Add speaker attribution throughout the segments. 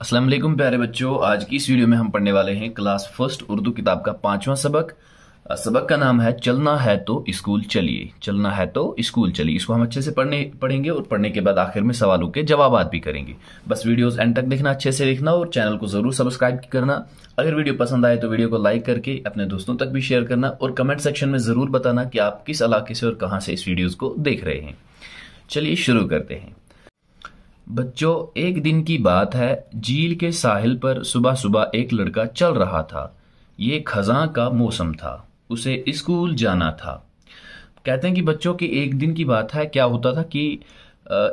Speaker 1: असलम प्यारे बच्चों आज की इस वीडियो में हम पढ़ने वाले हैं क्लास फर्स्ट उर्दू किताब का पांचवा सबक सबक का नाम है चलना है तो स्कूल चलिए चलना है तो स्कूल चलिए इसको हम अच्छे से पढ़ने पढ़ेंगे और पढ़ने के बाद आखिर में सवालों के जवाब भी करेंगे बस वीडियोस एंड तक देखना अच्छे से देखना और चैनल को जरूर सब्सक्राइब करना अगर वीडियो पसंद आए तो वीडियो को लाइक करके अपने दोस्तों तक भी शेयर करना और कमेंट सेक्शन में जरूर बताना कि आप किस इलाके से और कहाँ से इस वीडियोज को देख रहे हैं चलिए शुरू करते हैं बच्चों एक दिन की बात है झील के साहिल पर सुबह सुबह एक लड़का चल रहा था ये खजां का मौसम था उसे स्कूल जाना था कहते हैं कि बच्चों की एक दिन की बात है क्या होता था कि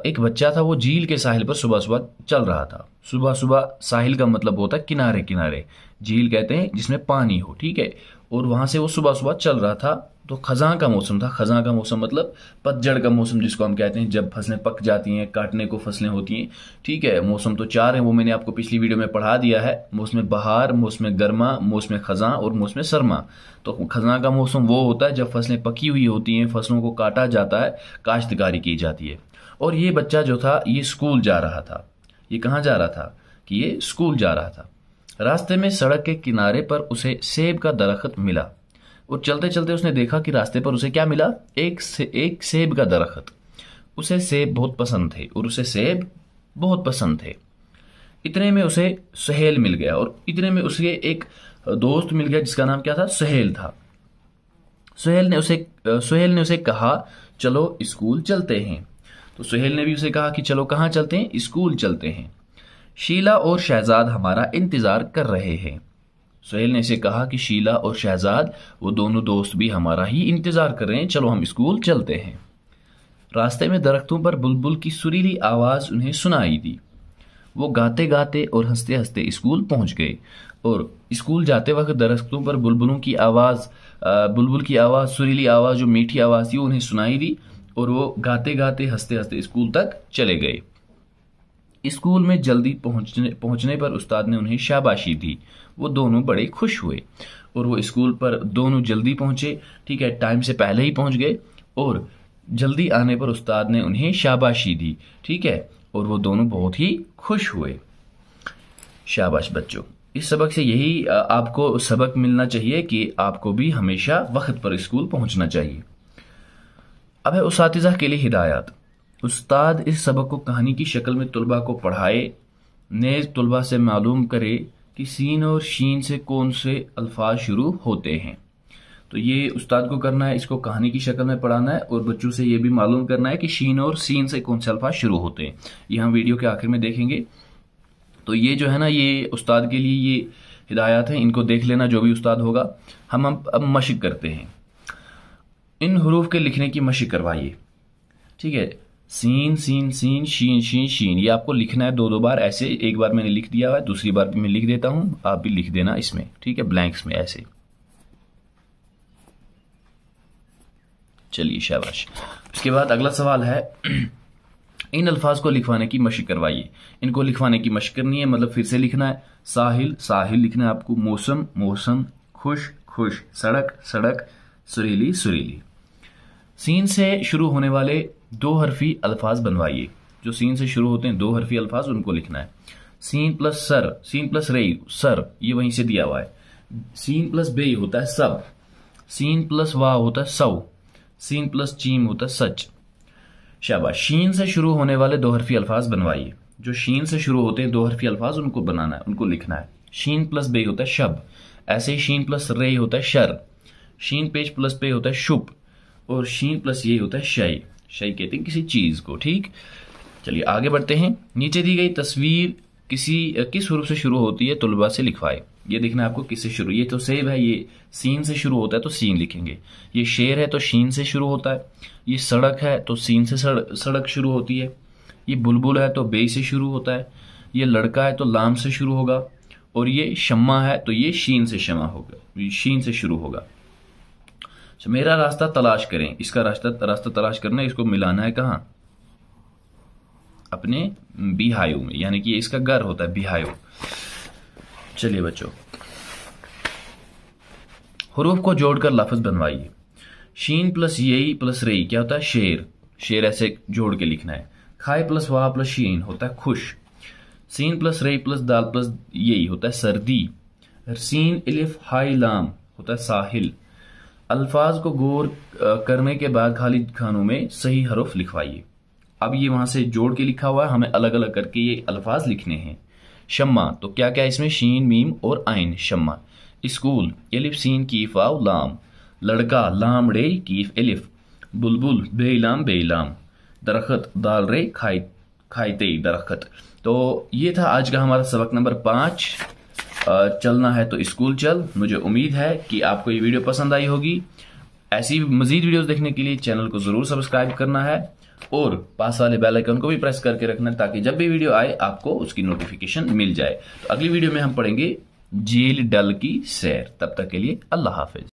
Speaker 1: एक बच्चा था वो झील के साहिल पर सुबह सुबह चल रहा था सुबह सुबह साहिल का मतलब होता है किनारे किनारे झील कहते हैं जिसमें पानी हो ठीक है और वहाँ से वो सुबह सुबह चल रहा था तो खज़ां का मौसम था खज़ां का मौसम मतलब पतझड़ का मौसम जिसको हम कहते हैं जब फसलें पक जाती हैं काटने को फसलें होती हैं ठीक है मौसम तो चार हैं वो मैंने आपको पिछली वीडियो में पढ़ा दिया है मौसम बहार मौसम गर्मा मौसम खज़ां और मौसम सरमा तो खज़ां का मौसम वो होता है जब फसलें पकी हुई होती हैं फसलों को काटा जाता है काश्तकारी की जाती है और ये बच्चा जो था ये स्कूल जा रहा था ये कहाँ जा रहा था कि ये स्कूल जा रहा था रास्ते में सड़क के किनारे पर उसे सेब का दरख्त मिला और चलते चलते उसने देखा कि रास्ते पर उसे क्या मिला एक से एक सेब का दरख्त उसे सेब बहुत पसंद थे और उसे सेब बहुत पसंद थे इतने में उसे सहेल मिल गया और इतने में उसे एक दोस्त मिल गया जिसका नाम क्या था सहेल था सहेल ने उसे सुहेल ने उसे कहा चलो स्कूल चलते हैं तो सुहेल ने भी उसे कहा कि चलो कहाँ चलते हैं स्कूल चलते हैं शीला और शहजाद हमारा इंतज़ार कर रहे हैं सहेल ने इसे कहा कि शीला और शहजाद वो दोनों दोस्त भी हमारा ही इंतज़ार कर रहे हैं चलो हम स्कूल चलते हैं रास्ते में दरख्तों पर बुलबुल की सुरीली आवाज़ उन्हें सुनाई दी वो गाते गाते और हंसते हंसते स्कूल पहुंच गए और स्कूल जाते वक्त दरख्तों पर बुलबुलों की आवाज़ बुलबुल की आवाज़ सुरीली आवाज़ जो मीठी आवाज़ थी उन्हें सुनाई दी और वो गाते गाते हंसते हंसते स्कूल तक चले गए स्कूल में जल्दी पहुंचने पहुंचने पर उस्ताद ने उन्हें शाबाशी दी वो दोनों बड़े खुश हुए और वो स्कूल पर दोनों जल्दी पहुंचे ठीक है टाइम से पहले ही पहुंच गए और जल्दी आने पर उस्ताद ने उन्हें शाबाशी दी ठीक है और वो दोनों बहुत ही खुश हुए शाबाश बच्चों इस सबक से यही आपको सबक मिलना चाहिए कि आपको भी हमेशा वक्त पर स्कूल पहुंचना चाहिए अब है उस के लिए हिदायत उस्ताद इस सबक को कहानी की शक्ल में तलबा को पढ़ाए नेज तलबा से मालूम करे कि सीन और शीन से कौन से अल्फाज शुरू होते हैं तो ये उस्ताद को करना है इसको कहानी की शक्ल में पढ़ाना है और बच्चों से ये भी मालूम करना है कि शीन और सीन से कौन से अल्फाज शुरू होते हैं ये हम वीडियो के आखिर में देखेंगे तो ये जो है ना ये उस्ताद के लिए ये हिदायत है इनको देख लेना जो भी उस्ताद होगा हम अब अब मशक करते हैं इन हरूफ के लिखने की मशक करवाइए ठीक है सीन सीन सीन शीन शीन शीन ये आपको लिखना है दो दो बार ऐसे एक बार मैंने लिख दिया हुआ है दूसरी बार भी मैं लिख देता हूं आप भी लिख देना इसमें ठीक है ब्लैंक्स में ऐसे चलिए शाबाश उसके बाद अगला सवाल है इन अल्फाज को लिखवाने की मशक करवाइए इनको लिखवाने की मशक करनी है मतलब फिर से लिखना है साहिल साहिल लिखना है आपको मौसम मौसम खुश खुश सड़क सड़क सुरीली सुरीली सीन से शुरू होने वाले दो हरफी अल्फाज बनवाइए जो सीन से शुरू होते हैं दो हरफी अल्फाज उनको लिखना है सीन प्लस सर सीन प्लस रेई सर ये वहीं से दिया हुआ है सीन प्लस बे होता है सब सीन प्लस वाह होता है सव सीन प्लस चीम होता है सच शाबाश शीन से शुरू होने वाले दो हरफी अल्फाज बनवाइए जो शीन से शुरू होते हैं दो हरफी अल्फाज उनको बनाना है उनको लिखना है शीन प्लस बे होता है शब ऐसे ही शीन प्लस रे होता है शर शीन पेज प्लस पे होता है शुभ और शीन प्लस ये होता है शई शई कहते हैं किसी चीज़ को ठीक चलिए आगे बढ़ते हैं नीचे दी गई तस्वीर किसी किस रूप से शुरू होती है तलबा से लिखवाए ये देखना आपको किससे शुरू ये तो सेब है ये सीन से शुरू होता है तो सीन लिखेंगे ये शेर है तो शीन से शुरू होता है ये सड़क है तो सीन से सड़, सड़क शुरू होती है ये बुलबुल है तो बे से शुरू होता है ये लड़का है तो लाम से शुरू होगा और ये शम्मा है तो ये शीन से शमा होगा शीन से शुरू होगा अच्छा मेरा रास्ता तलाश करें इसका रास्ता रास्ता तलाश करना है इसको मिलाना है कहाँ अपने बिहायु में यानी कि इसका घर होता है बिहायु चलिए बच्चों हरूफ को जोड़कर लफज बनवाइए शीन प्लस यही प्लस रई क्या होता है शेर शेर ऐसे जोड़ के लिखना है खाए प्लस वाह प्लस शीन होता है खुश सीन प्लस रई प्लस दाल प्लस यही होता है सर्दी सीन इलिफ हाई लाम होता है साहिल अल्फाज को गौर करने के बाद खाली खानों में सही हरफ लिखवाइए अब ये वहां से जोड़ के लिखा हुआ है हमें अलग अलग करके ये अल्फाज लिखने हैं शम्मा तो क्या क्या इसमें शीन मीम और आइन शम्मा स्कूल एलिफ सीन कीफ फाउ लाम लड़का लाम रे कीफ एलिफ बुलबुल बेलाम लाम दरखत दाल रे खाई ते दरखत तो ये था आज का हमारा सबक नंबर पाँच चलना है तो स्कूल चल मुझे उम्मीद है कि आपको ये वीडियो पसंद आई होगी ऐसी मजीद वीडियोस देखने के लिए चैनल को जरूर सब्सक्राइब करना है और पास वाले बेल आइकन को भी प्रेस करके रखना ताकि जब भी वीडियो आए आपको उसकी नोटिफिकेशन मिल जाए तो अगली वीडियो में हम पढ़ेंगे झील डल की सैर तब तक के लिए अल्लाह हाफिज